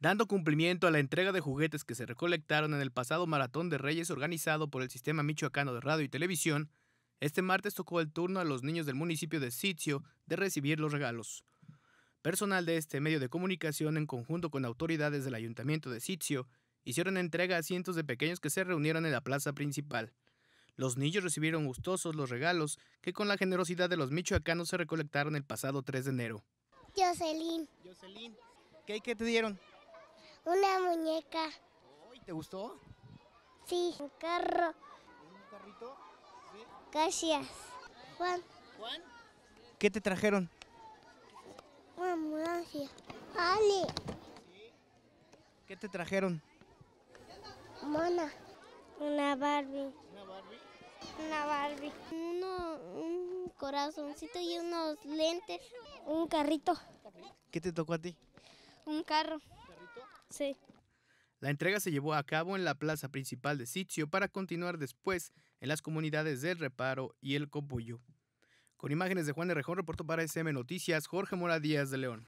dando cumplimiento a la entrega de juguetes que se recolectaron en el pasado Maratón de Reyes organizado por el Sistema Michoacano de Radio y Televisión, este martes tocó el turno a los niños del municipio de Sitio de recibir los regalos. Personal de este medio de comunicación, en conjunto con autoridades del ayuntamiento de Sitio, hicieron entrega a cientos de pequeños que se reunieron en la plaza principal. Los niños recibieron gustosos los regalos que con la generosidad de los michoacanos se recolectaron el pasado 3 de enero. Jocelyn. Jocelyn, ¿qué, te dieron? una muñeca. te gustó? Sí, un carro. ¿Un carrito? Gracias. Juan. ¿Juan? ¿Qué te trajeron? Una ambulancia. Ale. ¿Qué te trajeron? Mona. Una Barbie. ¿Una Barbie? Una Barbie. un corazoncito y unos lentes. Un carrito. ¿Qué te tocó a ti? Un carro. Sí. La entrega se llevó a cabo en la plaza principal de Sitio para continuar después en las comunidades del Reparo y el Copuyo. Con imágenes de Juan de Rejón, reportó para SM Noticias Jorge Mora Díaz de León.